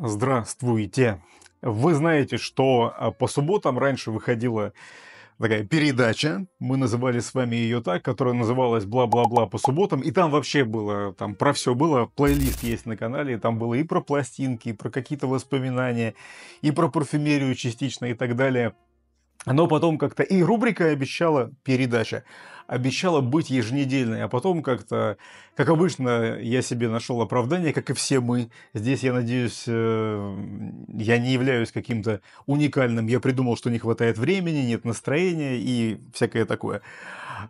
Здравствуйте! Вы знаете, что а, по субботам раньше выходила такая передача, мы называли с вами ее так, которая называлась «Бла-бла-бла по субботам», и там вообще было, там про все было, плейлист есть на канале, и там было и про пластинки, и про какие-то воспоминания, и про парфюмерию частично и так далее – но потом как-то и рубрика обещала, передача обещала быть еженедельной, а потом как-то, как обычно, я себе нашел оправдание, как и все мы. Здесь, я надеюсь, э, я не являюсь каким-то уникальным. Я придумал, что не хватает времени, нет настроения и всякое такое.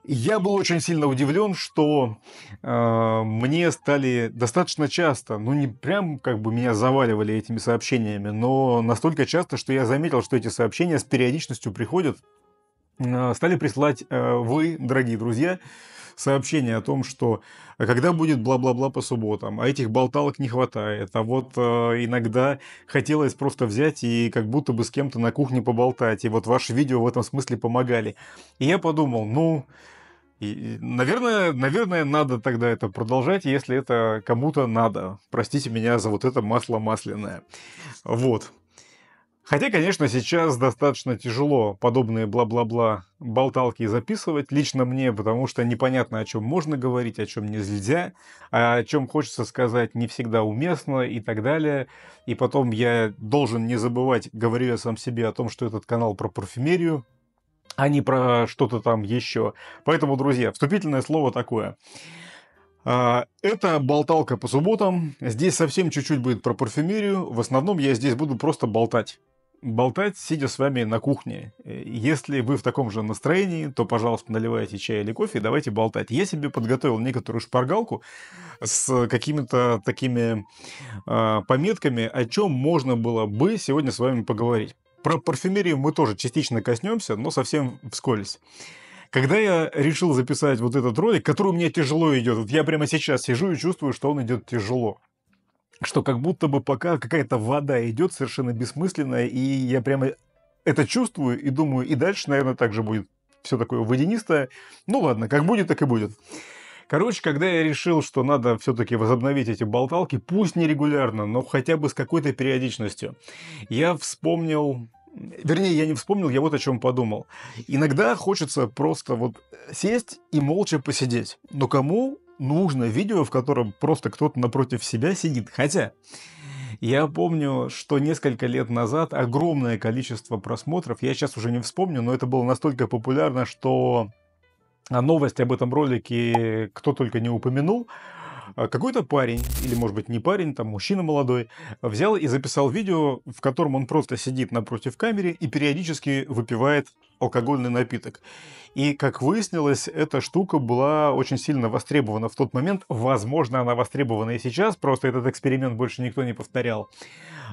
Я был очень сильно удивлен, что э, мне стали достаточно часто, ну не прям как бы меня заваливали этими сообщениями, но настолько часто, что я заметил, что эти сообщения с периодичностью приходят, э, стали присылать э, вы, дорогие друзья, сообщение о том, что а, когда будет бла-бла-бла по субботам, а этих болталок не хватает, а вот э, иногда хотелось просто взять и как будто бы с кем-то на кухне поболтать, и вот ваши видео в этом смысле помогали. И я подумал, ну... И, наверное, наверное, надо тогда это продолжать, если это кому-то надо. Простите меня за вот это масло масляное. Вот. Хотя, конечно, сейчас достаточно тяжело подобные бла-бла-бла болталки записывать, лично мне, потому что непонятно, о чем можно говорить, о чем нельзя, а о чем хочется сказать не всегда уместно и так далее. И потом я должен не забывать, говорю я сам себе о том, что этот канал про парфюмерию, а не про что-то там еще. Поэтому, друзья, вступительное слово такое. А, это болталка по субботам. Здесь совсем чуть-чуть будет про парфюмерию. В основном я здесь буду просто болтать болтать, сидя с вами на кухне. Э, если вы в таком же настроении, то, пожалуйста, наливайте чай или кофе давайте болтать. Я себе подготовил некоторую шпаргалку с какими-то такими э, пометками, о чем можно было бы сегодня с вами поговорить. Про парфюмерию мы тоже частично коснемся, но совсем вскользь. Когда я решил записать вот этот ролик, который у меня тяжело идет, вот я прямо сейчас сижу и чувствую, что он идет тяжело что как будто бы пока какая-то вода идет совершенно бессмысленная, и я прямо это чувствую и думаю, и дальше, наверное, так же будет все такое водянистое. Ну ладно, как будет, так и будет. Короче, когда я решил, что надо все-таки возобновить эти болталки, пусть нерегулярно но хотя бы с какой-то периодичностью, я вспомнил Вернее, я не вспомнил, я вот о чем подумал. Иногда хочется просто вот сесть и молча посидеть. Но кому нужно видео, в котором просто кто-то напротив себя сидит. Хотя, я помню, что несколько лет назад огромное количество просмотров, я сейчас уже не вспомню, но это было настолько популярно, что а, новость об этом ролике кто только не упомянул, а какой-то парень, или, может быть, не парень, там, мужчина молодой, взял и записал видео, в котором он просто сидит напротив камеры и периодически выпивает алкогольный напиток. И, как выяснилось, эта штука была очень сильно востребована в тот момент. Возможно, она востребована и сейчас, просто этот эксперимент больше никто не повторял.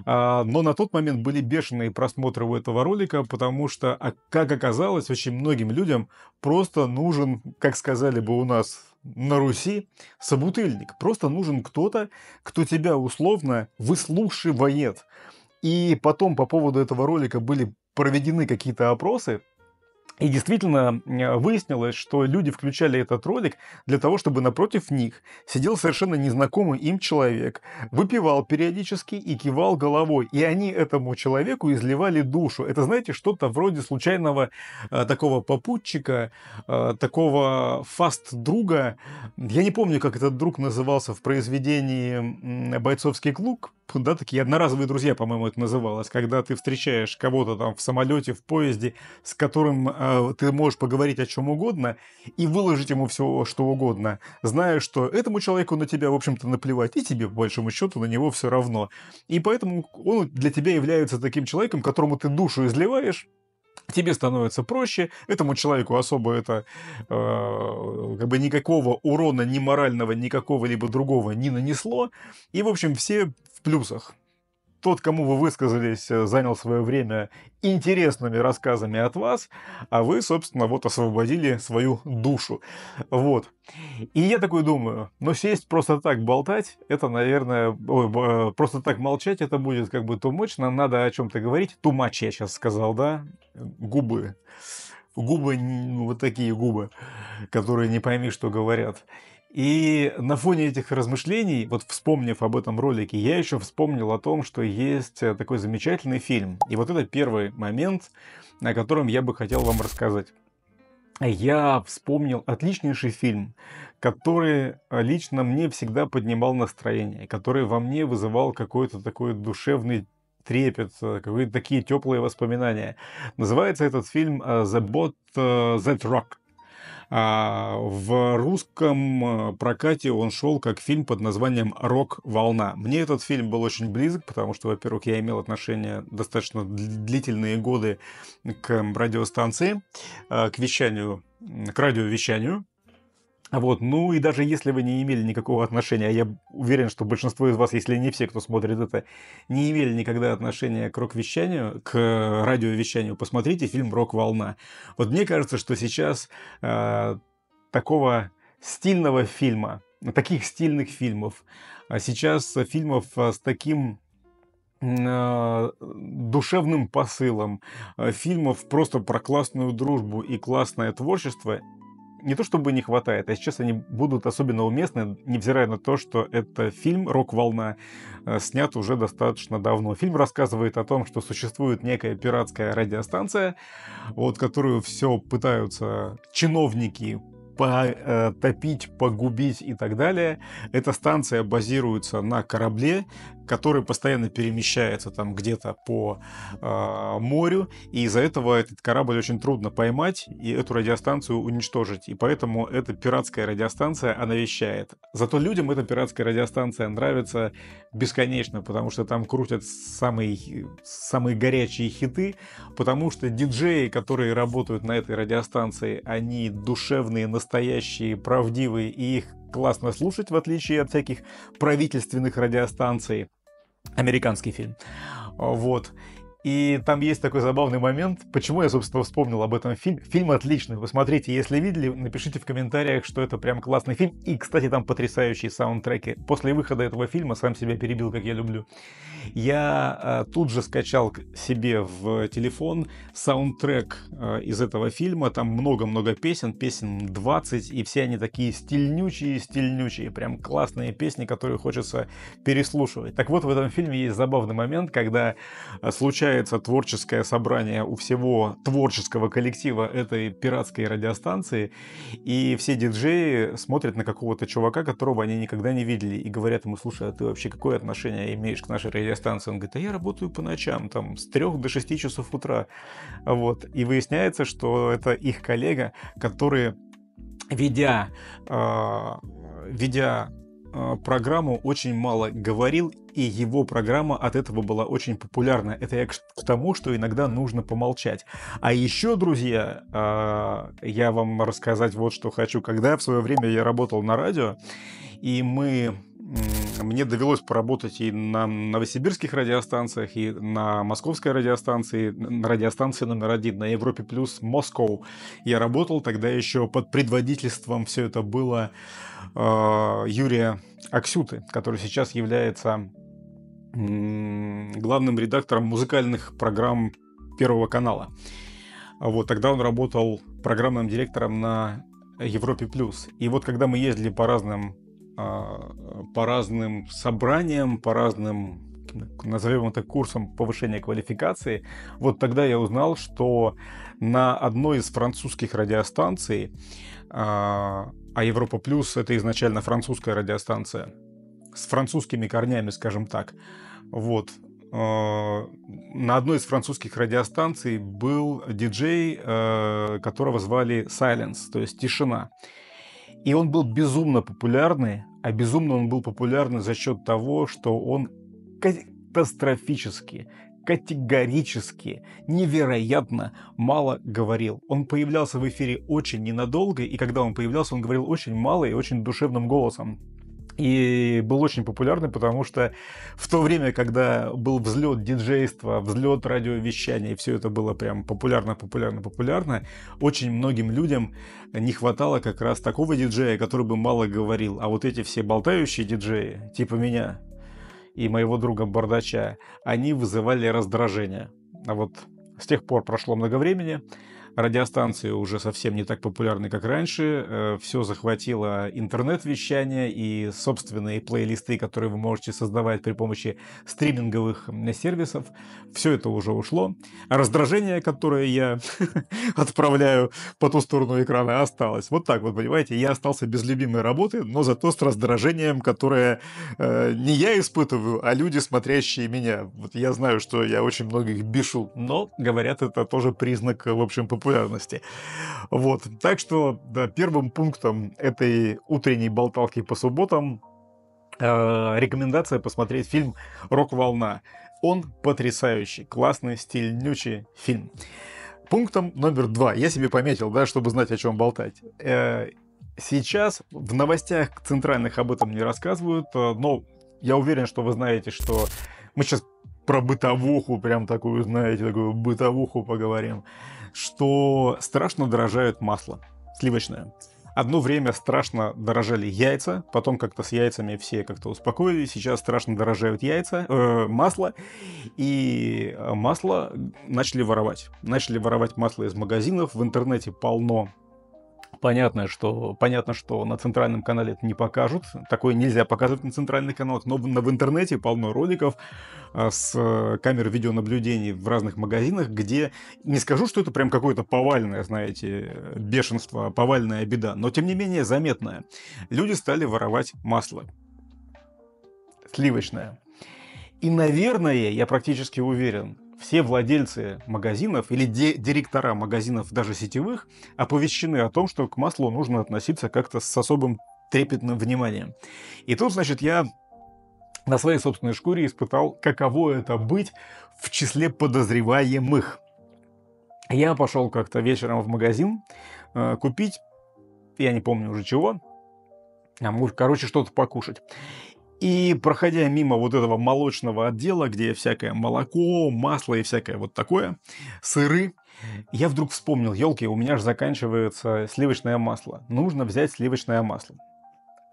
А, но на тот момент были бешеные просмотры у этого ролика, потому что, а, как оказалось, очень многим людям просто нужен, как сказали бы у нас на Руси собутыльник. Просто нужен кто-то, кто тебя условно выслушивает. И потом по поводу этого ролика были проведены какие-то опросы, и действительно э, выяснилось, что люди включали этот ролик для того, чтобы напротив них сидел совершенно незнакомый им человек, выпивал периодически и кивал головой. И они этому человеку изливали душу. Это, знаете, что-то вроде случайного э, такого попутчика, э, такого фаст-друга. Я не помню, как этот друг назывался в произведении «Бойцовский клуб», да, такие одноразовые друзья, по-моему, это называлось, когда ты встречаешь кого-то там в самолете, в поезде, с которым э, а, ты можешь поговорить о чем угодно и выложить ему все, что угодно, зная, что этому человеку на тебя, в общем-то, наплевать, и тебе, по большому счету, на него все равно. И поэтому он для тебя является таким человеком, которому ты душу изливаешь, тебе становится проще, этому человеку особо это э, как бы никакого урона ни морального, никакого либо другого не нанесло, и в общем все в плюсах тот, кому вы высказались, э, занял свое время интересными рассказами от вас, а вы, собственно, вот освободили свою душу. Вот. И я такой думаю, но ну, сесть просто так болтать, это, наверное, ой, э, просто так молчать, это будет как бы тумочно, надо о чем-то говорить. Тумач я сейчас сказал, да? Губы. Губы, вот такие губы, которые не пойми, что говорят. И на фоне этих размышлений, вот вспомнив об этом ролике, я еще вспомнил о том, что есть э, такой замечательный фильм. И вот это первый момент, о котором я бы хотел вам рассказать. Я вспомнил отличнейший фильм, который э, лично мне всегда поднимал настроение, который во мне вызывал какой-то такой душевный трепет, э, какие-то такие теплые воспоминания. Называется этот фильм The Bot That Rocked. А в русском э, прокате он шел как фильм под названием «Рок-волна». Мне этот фильм был очень близок, потому что, во-первых, я имел отношение достаточно длительные годы к радиостанции, э, к вещанию, к радиовещанию, а вот, ну и даже если вы не имели никакого отношения, а я уверен, что большинство из вас, если не все, кто смотрит это, не имели никогда отношения к рок-вещанию, к радиовещанию, посмотрите фильм «Рок-волна». Вот мне кажется, что сейчас э, такого стильного фильма, таких стильных фильмов, а сейчас фильмов э, с таким э, душевным посылом, э, фильмов просто про классную дружбу и классное творчество не то чтобы не хватает, а сейчас они будут особенно уместны, невзирая на то, что это фильм «Рок-волна», э, снят уже достаточно давно. Фильм рассказывает о том, что существует некая пиратская радиостанция, вот которую все пытаются чиновники потопить, э, погубить и так далее. Эта станция базируется на корабле, который постоянно перемещается там где-то по э, морю, и из-за этого этот корабль очень трудно поймать и эту радиостанцию уничтожить. И поэтому эта пиратская радиостанция, она вещает. Зато людям эта пиратская радиостанция нравится бесконечно, потому что там крутят самые, самые горячие хиты, потому что диджеи, которые работают на этой радиостанции, они душевные, настоящие, настоящие, правдивые, и их классно слушать, в отличие от всяких правительственных радиостанций. Американский фильм. Вот. И там есть такой забавный момент, почему я, собственно, вспомнил об этом фильме. Фильм отличный, вы смотрите, если видели, напишите в комментариях, что это прям классный фильм. И, кстати, там потрясающие саундтреки. После выхода этого фильма сам себя перебил, как я люблю. Я э, тут же скачал себе в телефон саундтрек э, из этого фильма. Там много-много песен, песен 20, и все они такие стильнючие-стильнючие, прям классные песни, которые хочется переслушивать. Так вот, в этом фильме есть забавный момент, когда а, случайно собирается творческое собрание у всего творческого коллектива этой пиратской радиостанции, и все диджеи смотрят на какого-то чувака, которого они никогда не видели, и говорят ему, слушай, а ты вообще какое отношение имеешь к нашей радиостанции? Он говорит, а я работаю по ночам, там, с 3 до 6 часов утра. Вот. И выясняется, что это их коллега, который, ведя, э, ведя а, программу очень мало говорил и его программа от этого была очень популярна. Это я к тому, что иногда нужно помолчать. А еще, друзья, а, я вам рассказать вот что хочу. Когда в свое время я работал на радио, и мы мне довелось поработать и на новосибирских радиостанциях, и на московской радиостанции, на радиостанции номер один, на Европе плюс Москва. Я работал тогда еще под предводительством, все это было э, Юрия Аксюты, который сейчас является главным редактором музыкальных программ Первого канала. Вот тогда он работал программным директором на Европе плюс. И вот когда мы ездили по разным а, по разным собраниям, по разным назовем это курсом повышения квалификации, вот тогда я узнал, что на одной из французских радиостанций, а, а Европа Плюс это изначально французская радиостанция, с французскими корнями, скажем так, вот. А, на одной из французских радиостанций был диджей, э, которого звали Silence, то есть тишина. И он был безумно популярный, а безумно он был популярный за счет того, что он катастрофически, категорически, невероятно мало говорил. Он появлялся в эфире очень ненадолго, и когда он появлялся, он говорил очень мало и очень душевным голосом. И был очень популярный, потому что в то время, когда был взлет диджейства, взлет радиовещания, и все это было прям популярно, популярно, популярно, очень многим людям не хватало как раз такого диджея, который бы мало говорил. А вот эти все болтающие диджеи, типа меня и моего друга Бардача, они вызывали раздражение. А вот с тех пор прошло много времени, радиостанции уже совсем не так популярны, как раньше. Э, Все захватило интернет-вещание и собственные плейлисты, которые вы можете создавать при помощи стриминговых сервисов. Все это уже ушло. А раздражение, которое я отправляю по ту сторону экрана, осталось. Вот так вот, понимаете, я остался без любимой работы, но зато с раздражением, которое э, не я испытываю, а люди, смотрящие меня. Вот я знаю, что я очень многих бешу, но, говорят, это тоже признак, в общем, популярности популярности. Вот. Так что да, первым пунктом этой утренней болталки по субботам э, рекомендация посмотреть фильм «Рок-волна». Он потрясающий, классный, стильнючий фильм. Пунктом номер два. Я себе пометил, да, чтобы знать, о чем болтать. Э, сейчас в новостях центральных об этом не рассказывают, э, но я уверен, что вы знаете, что мы сейчас про бытовуху, прям такую, знаете, такую бытовуху поговорим что страшно дорожает масло сливочное. Одно время страшно дорожали яйца, потом как-то с яйцами все как-то успокоились, сейчас страшно дорожают яйца, э, масло, и э, масло начали воровать. Начали воровать масло из магазинов, в интернете полно Понятно, что, понятно, что на центральном канале это не покажут. Такое нельзя показывать на центральных каналах, но в, в интернете полно роликов а, с а, камер видеонаблюдений в разных магазинах, где не скажу, что это прям какое-то повальное, знаете, бешенство, а повальная беда, но тем не менее заметное. Люди стали воровать масло. Сливочное. И, наверное, я практически уверен, все владельцы магазинов или де- директора магазинов, даже сетевых, оповещены о том, что к маслу нужно относиться как-то с особым трепетным вниманием. И тут, значит, я на своей собственной шкуре испытал, каково это быть в числе подозреваемых. Я пошел как-то вечером в магазин э, купить, я не помню уже чего, а, короче, что-то покушать. И проходя мимо вот этого молочного отдела, где всякое молоко, масло и всякое вот такое, сыры, я вдруг вспомнил, елки, у меня же заканчивается сливочное масло. Нужно взять сливочное масло.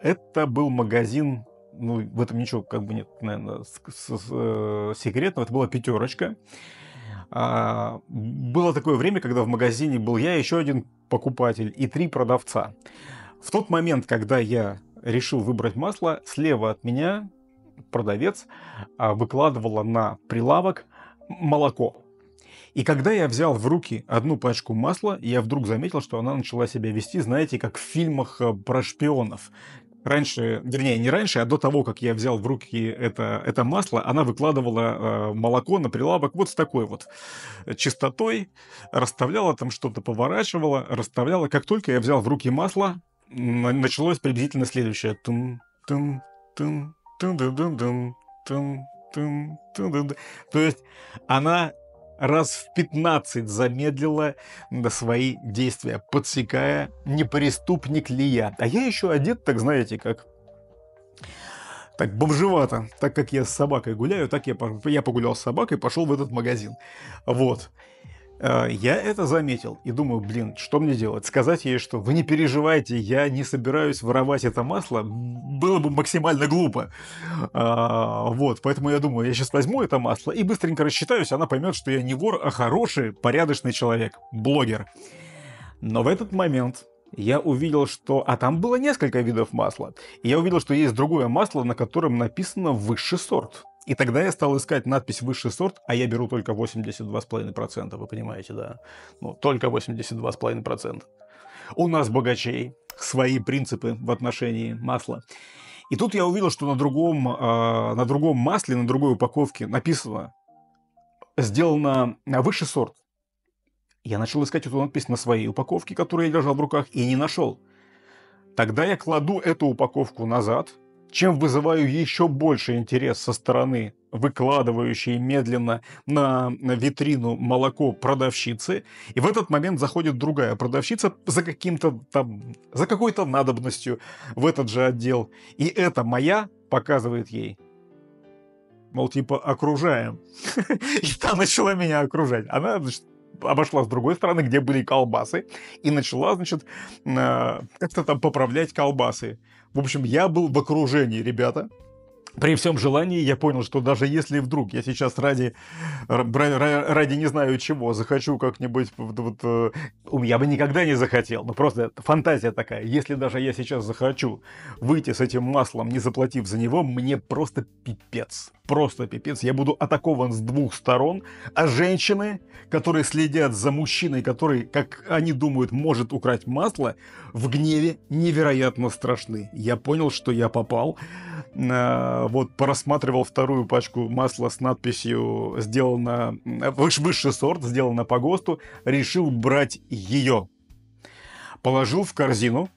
Это был магазин, ну, в этом ничего как бы нет, наверное, с, с, с, э, секретного. Это была пятерочка. А, было такое время, когда в магазине был я, еще один покупатель и три продавца. В тот момент, когда я решил выбрать масло, слева от меня продавец а, выкладывала на прилавок молоко. И когда я взял в руки одну пачку масла, я вдруг заметил, что она начала себя вести, знаете, как в фильмах э, про шпионов. Раньше, вернее, не раньше, а до того, как я взял в руки это, это масло, она выкладывала э, молоко на прилавок вот с такой вот чистотой, расставляла там что-то, поворачивала, расставляла. Как только я взял в руки масло, началось приблизительно следующее. Тум, тум, тум, тум, тум, тум, тум, тум, тум, тум, тум. То есть она раз в 15 замедлила свои действия, подсекая, не преступник ли я. А я еще одет, так знаете, как так бомжевато. Так как я с собакой гуляю, так я, я погулял с собакой, пошел в этот магазин. Вот. Э, я это заметил и думаю, блин, что мне делать? Сказать ей, что вы не переживайте, я не собираюсь воровать это масло, было бы максимально глупо. А, вот, поэтому я думаю, я сейчас возьму это масло и быстренько рассчитаюсь, она поймет, что я не вор, а хороший, порядочный человек, блогер. Но в этот момент я увидел, что... А там было несколько видов масла. И я увидел, что есть другое масло, на котором написано «высший сорт». И тогда я стал искать надпись «высший сорт», а я беру только 82,5%, вы понимаете, да? Ну, только 82,5%. У нас, богачей, свои принципы в отношении масла. И тут я увидел, что на другом, э, на другом масле, на другой упаковке написано, сделано а, высший сорт. Я начал искать эту надпись на своей упаковке, которую я держал в руках, и не нашел. Тогда я кладу эту упаковку назад – чем вызываю еще больше интерес со стороны выкладывающей медленно на витрину молоко продавщицы. И в этот момент заходит другая продавщица за каким-то там, за какой-то надобностью в этот же отдел. И это моя показывает ей. Мол, типа, окружаем. И та начала меня окружать. Она, значит, обошла с другой стороны, где были колбасы, и начала, значит, э, как-то там поправлять колбасы. В общем, я был в окружении, ребята при всем желании я понял, что даже если вдруг я сейчас ради, ради не знаю чего захочу как-нибудь, вот, э, я бы никогда не захотел, но ну, просто фантазия такая, если даже я сейчас захочу выйти с этим маслом, не заплатив за него, мне просто пипец, просто пипец, я буду атакован с двух сторон, а женщины, которые следят за мужчиной, который, как они думают, может украть масло, в гневе невероятно страшны. Я понял, что я попал на э, а, вот просматривал вторую пачку масла с надписью «Сделано... Выш, высший сорт, сделано по ГОСТу», решил брать ее. Положил в корзину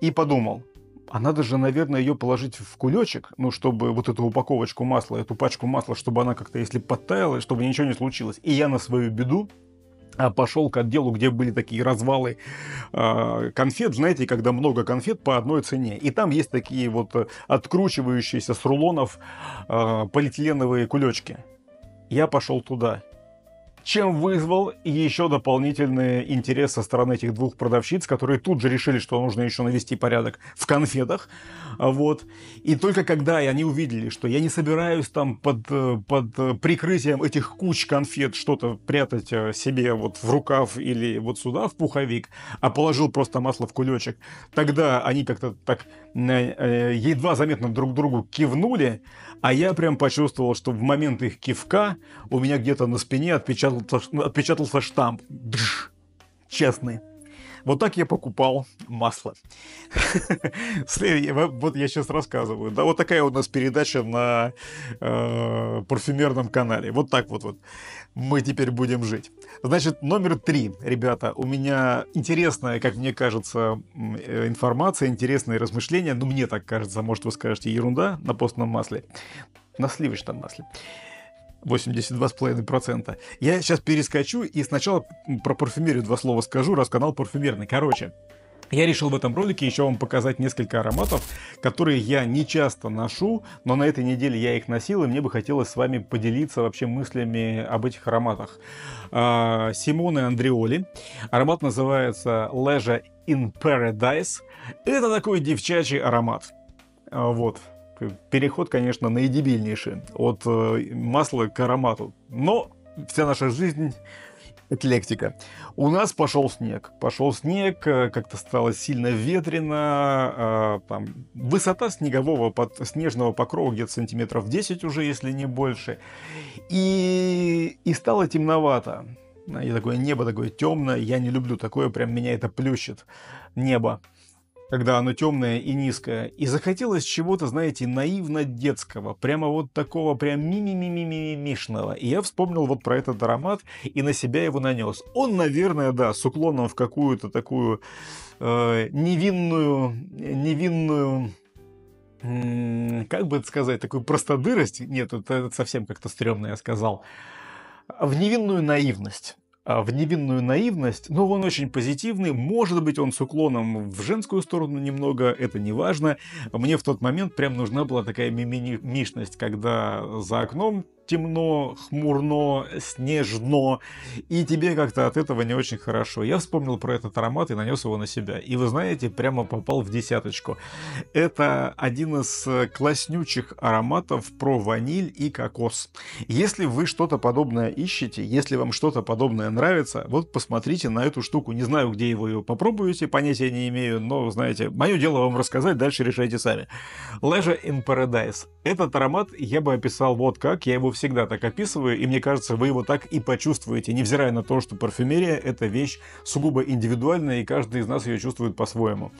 и подумал, а надо же, наверное, ее положить в кулечек, ну, чтобы вот эту упаковочку масла, эту пачку масла, чтобы она как-то, если подтаяла, чтобы ничего не случилось. И я на свою беду а пошел к отделу, где были такие развалы э, конфет, знаете, когда много конфет по одной цене. И там есть такие вот э, откручивающиеся с рулонов э, полиэтиленовые кулечки. Я пошел туда чем вызвал еще дополнительный интерес со стороны этих двух продавщиц, которые тут же решили, что нужно еще навести порядок в конфетах. Вот. И только когда они увидели, что я не собираюсь там под, под прикрытием этих куч конфет что-то прятать э, себе вот в рукав или вот сюда, в пуховик, а положил просто масло в кулечек, тогда они как-то так э, э, едва заметно друг другу кивнули, а я прям почувствовал, что в момент их кивка у меня где-то на спине отпечатался отпечатался, отпечатался штамп. Дж, честный. Вот так я покупал масло. Вот я сейчас рассказываю. Да, вот такая у нас передача на э, парфюмерном канале. Вот так вот, вот мы теперь будем жить. Значит, номер три, ребята. У меня интересная, как мне кажется, э, информация, интересные размышления. Ну, мне так кажется, может, вы скажете, ерунда на постном масле. На сливочном масле. 82,5%. Я сейчас перескочу и сначала про парфюмерию два слова скажу, раз канал парфюмерный. Короче, я решил в этом ролике еще вам показать несколько ароматов, которые я не часто ношу, но на этой неделе я их носил, и мне бы хотелось с вами поделиться вообще мыслями об этих ароматах. А, Симоне Андреоли. Аромат называется Leisure in Paradise. Это такой девчачий аромат. Вот, переход, конечно, наидебильнейший. От э, масла к аромату. Но вся наша жизнь эклектика. У нас пошел снег. Пошел снег, э, как-то стало сильно ветрено. Э, там, высота снегового под, снежного покрова где-то сантиметров 10 уже, если не больше. И, и стало темновато. И такое небо такое темное. Я не люблю такое, прям меня это плющит. Небо когда оно темное и низкое. И захотелось чего-то, знаете, наивно детского, прямо вот такого, прям мимимимимишного. И я вспомнил вот про этот аромат и на себя его нанес. Он, наверное, да, с уклоном в какую-то такую э, невинную, невинную как бы это сказать, такую простодырость, нет, это, это совсем как-то стрёмно я сказал, в невинную наивность. А, в невинную наивность, но он очень позитивный. Может быть, он с уклоном в женскую сторону немного, это не важно. Мне в тот момент прям нужна была такая мимишность, когда за окном темно, хмурно, снежно, и тебе как-то от этого не очень хорошо. Я вспомнил про этот аромат и нанес его на себя. И вы знаете, прямо попал в десяточку. Это один из э, класснючих ароматов про ваниль и кокос. Если вы что-то подобное ищете, если вам что-то подобное нравится, вот посмотрите на эту штуку. Не знаю, где его, ее попробуете, понятия не имею, но, знаете, мое дело вам рассказать, дальше решайте сами. Leisure in Paradise. Этот аромат я бы описал вот как. Я его всегда так описываю, и мне кажется, вы его так и почувствуете, невзирая на то, что парфюмерия – это вещь сугубо индивидуальная, и каждый из нас ее чувствует по-своему.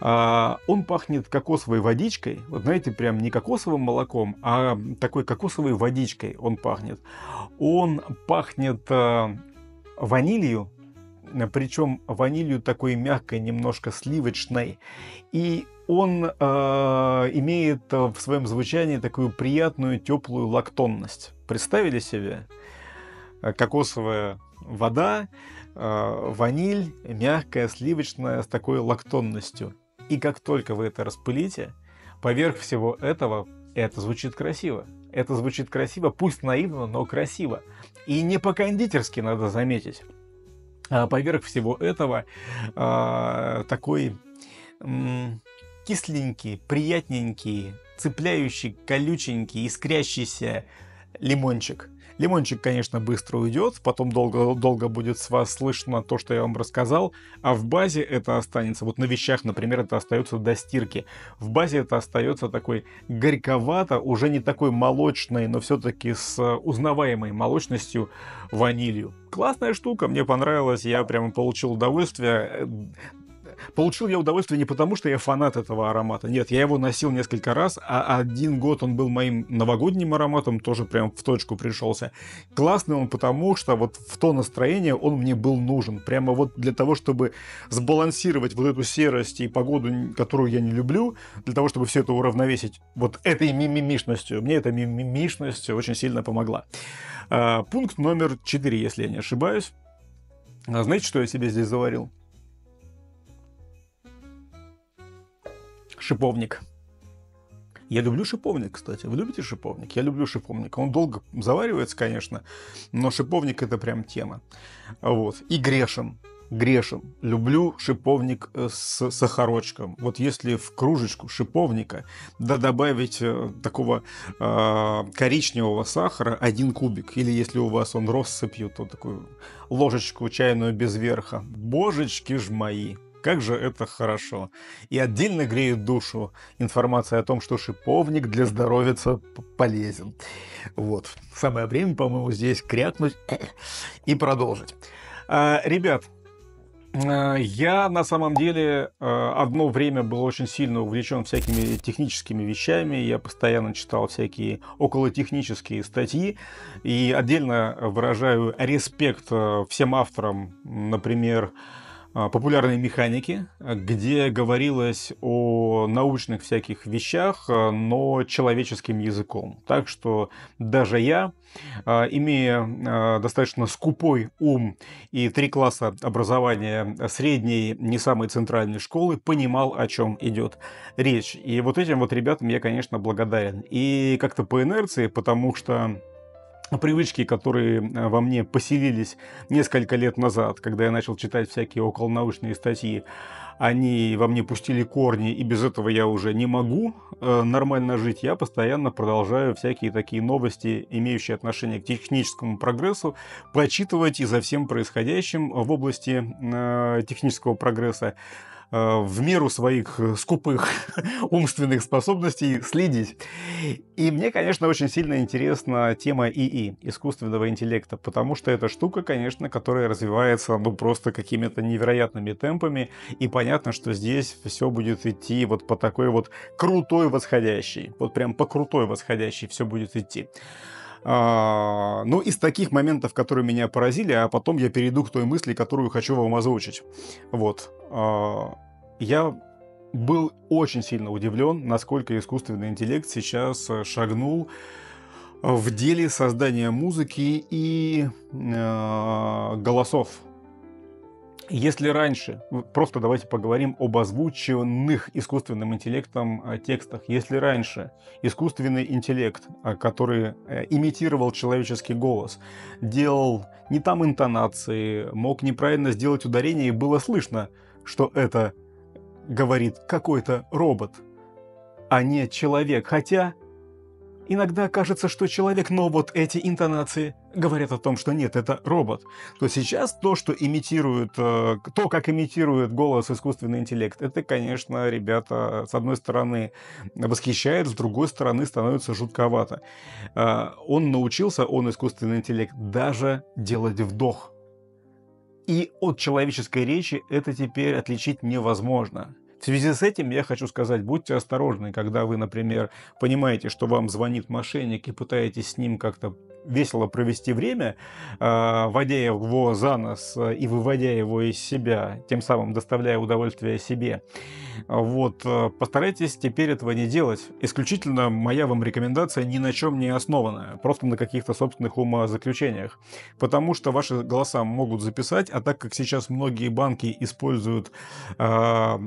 А, он пахнет кокосовой водичкой, вот знаете, прям не кокосовым молоком, а такой кокосовой водичкой он пахнет. Он пахнет а, ванилью, Э, причем ванилью такой мягкой, немножко сливочной. И он э, имеет э, в своем звучании такую приятную теплую лактонность. Представили себе? Э, кокосовая вода, э, ваниль, мягкая, сливочная, с такой лактонностью. И как только вы это распылите, поверх всего этого это звучит красиво. Это звучит красиво, пусть наивно, но красиво. И не по-кондитерски, надо заметить. А, поверх всего этого а, такой кисленький, приятненький, цепляющий, колюченький, искрящийся лимончик – Лимончик, конечно, быстро уйдет, потом долго-долго будет с вас слышно то, что я вам рассказал, а в базе это останется, вот на вещах, например, это остается до стирки. В базе это остается такой горьковато, уже не такой молочной, но все-таки с узнаваемой молочностью ванилью. Классная штука, мне понравилось, я прямо получил удовольствие. Получил я удовольствие не потому, что я фанат этого аромата. Нет, я его носил несколько раз, а один год он был моим новогодним ароматом, тоже прям в точку пришелся. Классный он потому, что вот в то настроение он мне был нужен. Прямо вот для того, чтобы сбалансировать вот эту серость и погоду, которую я не люблю, для того, чтобы все это уравновесить вот этой мимимишностью. Мне эта мимимишность очень сильно помогла. А, пункт номер 4, если я не ошибаюсь. А знаете, что я себе здесь заварил? шиповник. Я люблю шиповник, кстати. Вы любите шиповник? Я люблю шиповник. Он долго заваривается, конечно, но шиповник это прям тема. Вот. И грешен. Грешен. Люблю шиповник э, с сахарочком. Вот если в кружечку шиповника да добавить э, такого э, коричневого сахара один кубик, или если у вас он россыпью, то такую ложечку чайную без верха. Божечки ж мои! Как же это хорошо. И отдельно греет душу информация о том, что шиповник для здоровица полезен. Вот. Самое время, по-моему, здесь крякнуть и продолжить. А, ребят, а, я на самом деле а, одно время был очень сильно увлечен всякими техническими вещами. Я постоянно читал всякие околотехнические статьи. И отдельно выражаю респект а, всем авторам, например, а, популярной механики, где говорилось о научных всяких вещах, а, но человеческим языком. Так что даже я, а, имея достаточно скупой ум и три класса образования средней, не самой центральной школы, понимал, о чем идет речь. И вот этим вот ребятам я, конечно, благодарен. И как-то по инерции, потому что привычки, которые э, во мне поселились несколько лет назад, когда я начал читать всякие околонаучные статьи, они во мне пустили корни, и без этого я уже не могу э, нормально жить. Я постоянно продолжаю всякие такие новости, имеющие отношение к техническому прогрессу, прочитывать и за всем происходящим в области э, технического прогресса. Э, в меру своих э, скупых умственных способностей следить. И мне, конечно, очень сильно интересна тема ИИ, искусственного интеллекта, потому что это штука, конечно, которая развивается ну, просто какими-то невероятными темпами, и понятно, что здесь все будет идти вот по такой вот крутой восходящей, вот прям по крутой восходящей все будет идти. А, ну, из таких моментов, которые меня поразили, а потом я перейду к той мысли, которую хочу вам озвучить. Вот. А, я был очень сильно удивлен, насколько искусственный интеллект сейчас э, шагнул в деле создания музыки и э, голосов если раньше, просто давайте поговорим об озвученных искусственным интеллектом а, текстах. Если раньше искусственный интеллект, а, который э, имитировал человеческий голос, делал не там интонации, мог неправильно сделать ударение, и было слышно, что это говорит какой-то робот, а не человек. Хотя Иногда кажется, что человек, но вот эти интонации говорят о том, что нет, это робот. То сейчас то, что имитирует, э, то, как имитирует голос искусственный интеллект, это, конечно, ребята, с одной стороны, восхищает, с другой стороны, становится жутковато. Э, он научился, он искусственный интеллект, даже делать вдох. И от человеческой речи это теперь отличить невозможно. В связи с этим я хочу сказать, будьте осторожны, когда вы, например, понимаете, что вам звонит мошенник и пытаетесь с ним как-то весело провести время, э, водя его за нос э, и выводя его из себя, тем самым доставляя удовольствие себе. Вот, э, постарайтесь теперь этого не делать. Исключительно моя вам рекомендация ни на чем не основана, просто на каких-то собственных умозаключениях. Потому что ваши голоса могут записать, а так как сейчас многие банки используют как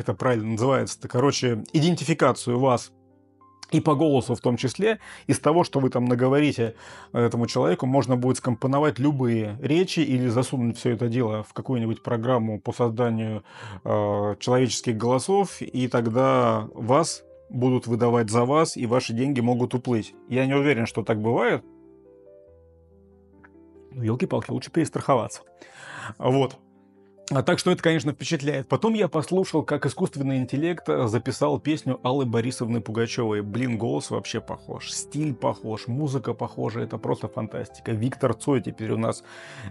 это правильно называется-то, короче, идентификацию вас и по голосу в том числе, из того, что вы там наговорите э, этому человеку, можно будет скомпоновать любые речи или засунуть все это дело в какую-нибудь программу по созданию э, человеческих голосов, и тогда вас будут выдавать за вас, и ваши деньги могут уплыть. Я не уверен, что так бывает. Ну, елки-палки, лучше перестраховаться. Вот. А так что это, конечно, впечатляет. Потом я послушал, как искусственный интеллект э, записал песню Аллы Борисовны Пугачевой. Блин, голос вообще похож, стиль похож, музыка похожа, это просто фантастика. Виктор Цой теперь у нас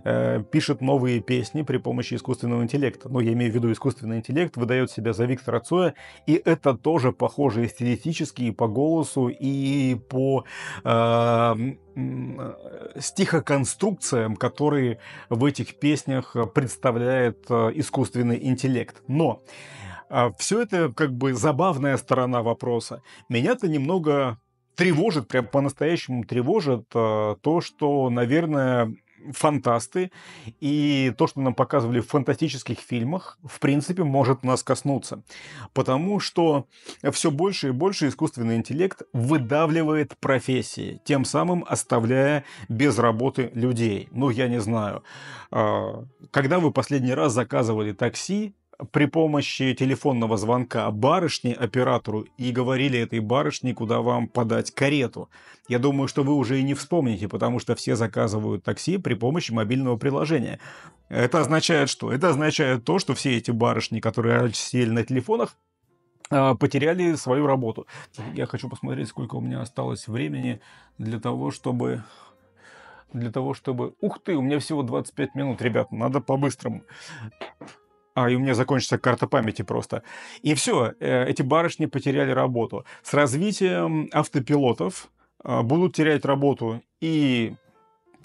э, пишет новые песни при помощи искусственного интеллекта. Но ну, я имею в виду искусственный интеллект выдает себя за Виктора Цоя, и это тоже похоже эстетически и по голосу, и по э, Э, стихоконструкциям, которые в этих песнях э, представляет э, искусственный интеллект. Но а, все это как бы забавная сторона вопроса. Меня-то немного тревожит, прям по-настоящему тревожит то, что, наверное, фантасты, и то, что нам показывали в фантастических фильмах, в принципе, может нас коснуться. Потому что все больше и больше искусственный интеллект выдавливает профессии, тем самым оставляя без работы людей. Ну, я не знаю. А, когда вы последний раз заказывали такси, при помощи телефонного звонка барышне оператору и говорили этой барышне, куда вам подать карету. Я думаю, что вы уже и не вспомните, потому что все заказывают такси при помощи мобильного приложения. Это означает что? Это означает то, что все эти барышни, которые сидели на телефонах, а, потеряли свою работу. Я хочу посмотреть, сколько у меня осталось времени для того, чтобы для того, чтобы... Ух ты, у меня всего 25 минут, ребят, надо по-быстрому а и у меня закончится карта памяти просто. И все, э, эти барышни потеряли работу. С развитием автопилотов э, будут терять работу и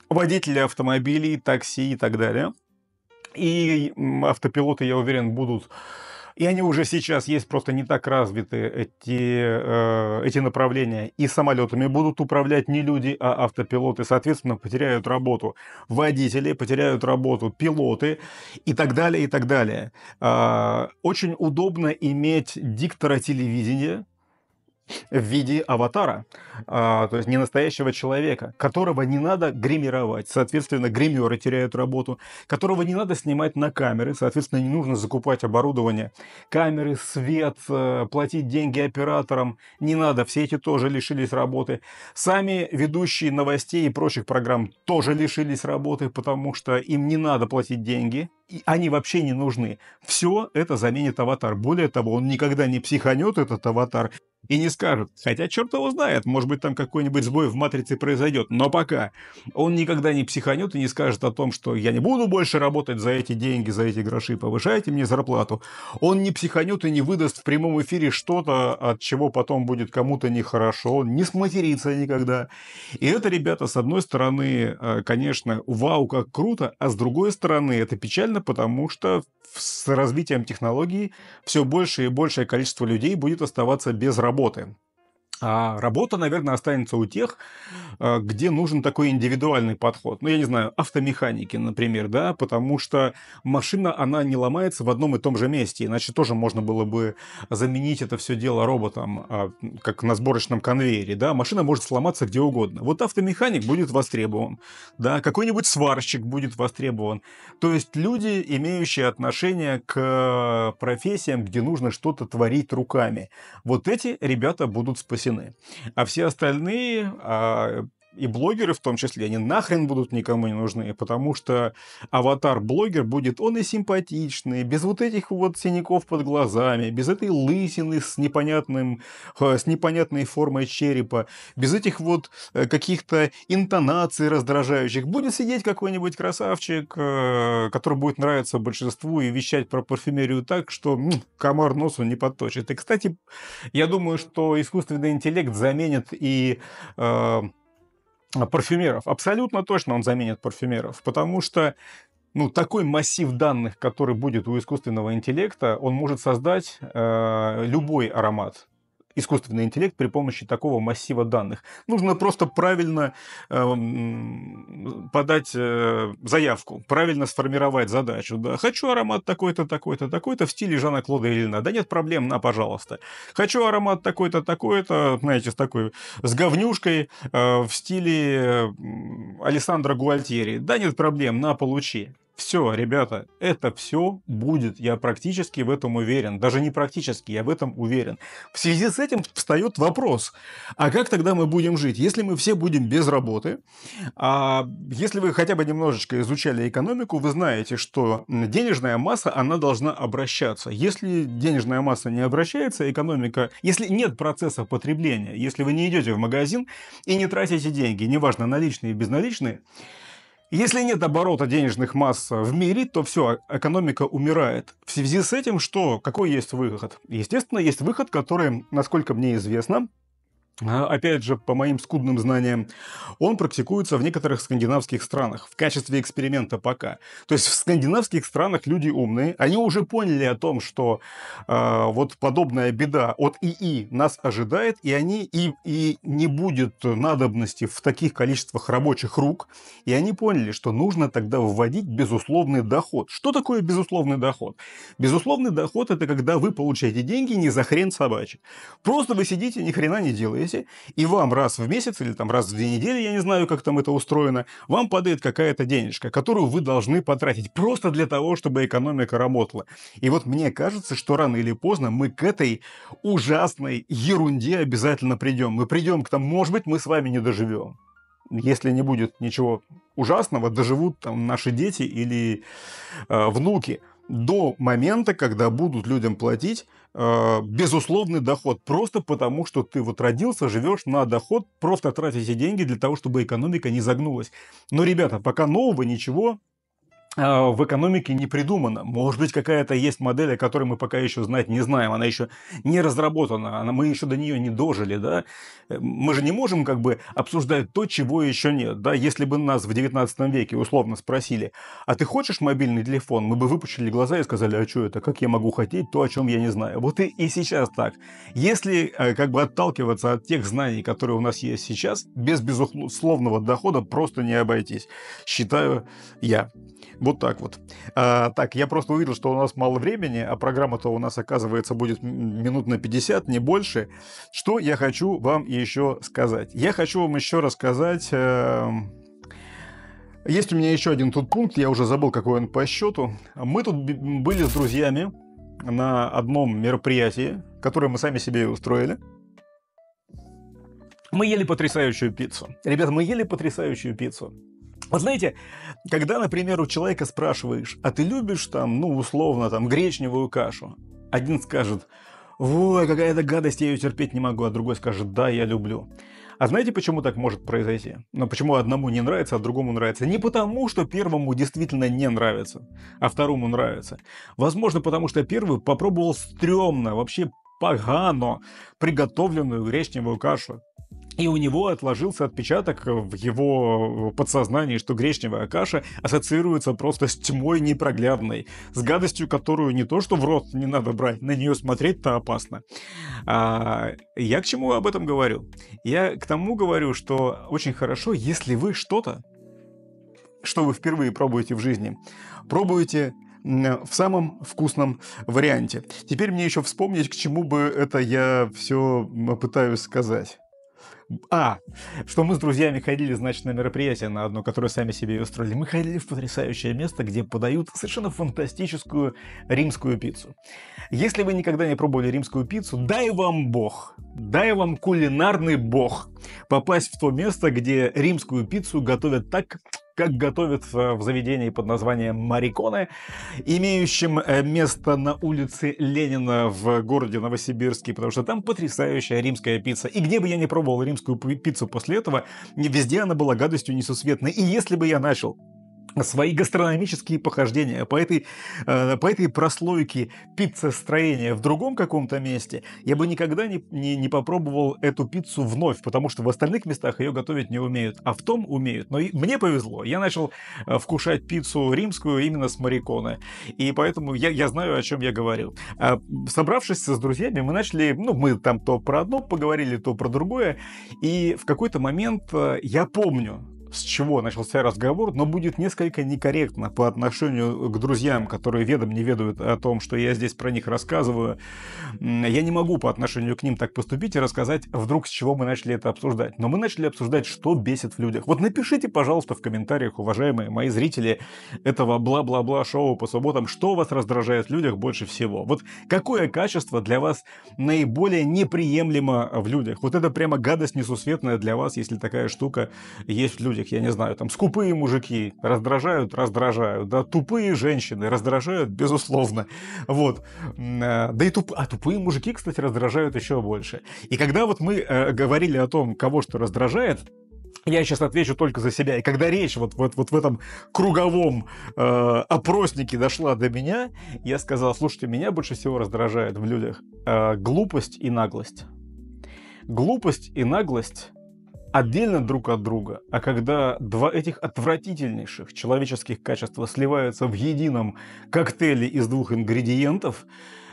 водители автомобилей, такси и так далее. И автопилоты, я уверен, будут и они уже сейчас есть, просто не так развиты эти, э, эти направления. И самолетами будут управлять не люди, а автопилоты. Соответственно, потеряют работу водители, потеряют работу пилоты и так далее, и так далее. Э, очень удобно иметь диктора телевидения, в виде аватара, а, то есть не настоящего человека, которого не надо гримировать, соответственно, гримеры теряют работу, которого не надо снимать на камеры, соответственно, не нужно закупать оборудование, камеры, свет, э, платить деньги операторам, не надо, все эти тоже лишились работы. Сами ведущие новостей и прочих программ тоже лишились работы, потому что им не надо платить деньги, и они вообще не нужны. Все это заменит аватар. Более того, он никогда не психанет этот аватар и не скажет. Хотя черт его знает, может быть, там какой-нибудь сбой в матрице произойдет. Но пока он никогда не психанет и не скажет о том, что я не буду больше работать за эти деньги, за эти гроши, повышайте мне зарплату. Он не психанет и не выдаст в прямом эфире что-то, от чего потом будет кому-то нехорошо. Он не сматерится никогда. И это, ребята, с одной стороны, э, конечно, вау, как круто, а с другой стороны, это печально актуально, потому что с развитием технологий все большее и большее количество людей будет оставаться без работы. А работа, наверное, останется у тех, а, где нужен такой индивидуальный подход. Ну, я не знаю, автомеханики, например, да, потому что машина, она не ломается в одном и том же месте, иначе тоже можно было бы заменить это все дело роботом, а, как на сборочном конвейере, да, машина может сломаться где угодно. Вот автомеханик будет востребован, да, какой-нибудь сварщик будет востребован. То есть люди, имеющие отношение к э, профессиям, где нужно что-то творить руками. Вот эти ребята будут спасены Путины, а все остальные а, и блогеры в том числе, они нахрен будут никому не нужны, потому что аватар-блогер будет он и симпатичный, без вот этих вот синяков под глазами, без этой лысины с, непонятным, э, с непонятной формой черепа, без этих вот э, каких-то интонаций раздражающих. Будет сидеть какой-нибудь красавчик, э, который будет нравиться большинству и вещать про парфюмерию так, что комар носу не подточит. И, кстати, я думаю, что искусственный интеллект заменит и э, а, парфюмеров. Абсолютно точно он заменит парфюмеров, потому что ну, такой массив данных, который будет у искусственного интеллекта, он может создать э, любой аромат искусственный интеллект при помощи такого массива данных. Нужно просто правильно эм, подать э, заявку, правильно сформировать задачу. Да, хочу аромат такой-то, такой-то, такой-то в стиле Жана Клода Ильина. Да нет проблем, на, пожалуйста. Хочу аромат такой-то, такой-то, знаете, с такой, с говнюшкой э, в стиле э, Александра Гуальтери, Да нет проблем, на, получи. Все, ребята, это все будет, я практически в этом уверен. Даже не практически, я в этом уверен. В связи с этим встает вопрос, а как тогда мы будем жить, если мы все будем без работы? А если вы хотя бы немножечко изучали экономику, вы знаете, что денежная масса, она должна обращаться. Если денежная масса не обращается, экономика... Если нет процесса потребления, если вы не идете в магазин и не тратите деньги, неважно, наличные или безналичные, если нет оборота денежных масс в мире, то все, экономика умирает. В связи с этим что? Какой есть выход? Естественно, есть выход, который, насколько мне известно, а, опять же, по моим скудным знаниям, он практикуется в некоторых скандинавских странах в качестве эксперимента пока. То есть в скандинавских странах люди умные, они уже поняли о том, что э, вот подобная беда от ИИ нас ожидает, и они и, и не будет надобности в таких количествах рабочих рук, и они поняли, что нужно тогда вводить безусловный доход. Что такое безусловный доход? Безусловный доход это когда вы получаете деньги не за хрен собачий. Просто вы сидите ни хрена не делаете планете, и вам раз в месяц или там раз в две недели, я не знаю, как там это устроено, вам падает какая-то денежка, которую вы должны потратить просто для того, чтобы экономика работала. И вот мне кажется, что рано или поздно мы к этой ужасной ерунде обязательно придем. Мы придем к тому, может быть, мы с вами не доживем. Если не будет ничего ужасного, доживут там наши дети или э, внуки до момента, когда будут людям платить Э, безусловный доход, просто потому что ты вот родился, живешь на доход, просто тратите деньги для того, чтобы экономика не загнулась. Но, ребята, пока нового ничего а, в экономике не придумано. Может быть, какая-то есть модель, о которой мы пока еще знать не знаем. Она еще не разработана, она, мы еще до нее не дожили. Да? Э, мы же не можем как бы обсуждать то, чего еще нет. Да? Если бы нас в 19 веке условно спросили, а ты хочешь мобильный телефон? Мы бы выпучили глаза и сказали, а что это? Как я могу хотеть то, о чем я не знаю? Вот и, и сейчас так. Если э, как бы отталкиваться от тех знаний, которые у нас есть сейчас, без безусловного дохода просто не обойтись. Считаю я. Вот так вот. А, так, я просто увидел, что у нас мало времени, а программа-то у нас, оказывается, будет минут на 50, не больше. Что я хочу вам еще сказать? Я хочу вам еще рассказать... Эм, есть у меня еще один тут пункт, я уже забыл, какой он по счету. Мы тут были с друзьями на одном мероприятии, которое мы сами себе устроили. Мы ели потрясающую пиццу. Ребята, мы ели потрясающую пиццу. Вот знаете, когда, например, у человека спрашиваешь, а ты любишь там, ну, условно, там, гречневую кашу? Один скажет, ой, какая это гадость, я ее терпеть не могу, а другой скажет, да, я люблю. А знаете, почему так может произойти? Но ну, почему одному не нравится, а другому нравится? Не потому, что первому действительно не нравится, а второму нравится. Возможно, потому что первый попробовал стрёмно, вообще погано приготовленную гречневую кашу. И у него отложился отпечаток в его э, подсознании, что гречневая каша ассоциируется просто с тьмой непроглядной, с гадостью, которую не то что в рот не надо брать, на нее смотреть-то опасно. А, я к чему об этом говорю? Я к тому говорю, что очень хорошо, если вы что-то, что вы впервые пробуете в жизни, пробуете в самом вкусном варианте. Теперь мне еще вспомнить, к чему бы это я все пытаюсь сказать. А, что мы с друзьями ходили, значит, на мероприятие на одно, которое сами себе устроили. Мы ходили в потрясающее место, где подают совершенно фантастическую римскую пиццу. Если вы никогда не пробовали римскую пиццу, дай вам бог, дай вам кулинарный бог попасть в то место, где римскую пиццу готовят так, как готовят в заведении под названием «Мариконы», имеющем э, место на улице Ленина в городе Новосибирске, потому что там потрясающая римская пицца. И где бы я не пробовал римскую пиццу после этого, везде она была гадостью несусветной. И если бы я начал свои гастрономические похождения по этой, э, по этой прослойке пиццестроения в другом каком-то месте, я бы никогда не, не, не попробовал эту пиццу вновь, потому что в остальных местах ее готовить не умеют, а в том умеют. Но и, мне повезло, я начал э, вкушать пиццу римскую именно с мариконы, и поэтому я, я знаю, о чем я говорил. А, собравшись с друзьями, мы начали, ну, мы там то про одно поговорили, то про другое, и в какой-то момент э, я помню, с чего начался разговор, но будет несколько некорректно по отношению к друзьям, которые ведом не ведают о том, что я здесь про них рассказываю. Я не могу по отношению к ним так поступить и рассказать вдруг, с чего мы начали это обсуждать. Но мы начали обсуждать, что бесит в людях. Вот напишите, пожалуйста, в комментариях, уважаемые мои зрители этого бла-бла-бла шоу по субботам, что вас раздражает в людях больше всего. Вот какое качество для вас наиболее неприемлемо в людях? Вот это прямо гадость несусветная для вас, если такая штука есть в людях многих, я не знаю, там, скупые мужики раздражают, раздражают, да, тупые женщины раздражают, безусловно, вот, э, да и туп... а тупые мужики, кстати, раздражают еще больше. И когда вот мы э, говорили о том, кого что раздражает, я сейчас отвечу только за себя. И когда речь вот, вот, вот в этом круговом э, опроснике дошла до меня, я сказал, слушайте, меня больше всего раздражает в людях э, глупость и наглость. Глупость и наглость отдельно друг от друга, а когда два этих отвратительнейших человеческих качества сливаются в едином коктейле из двух ингредиентов,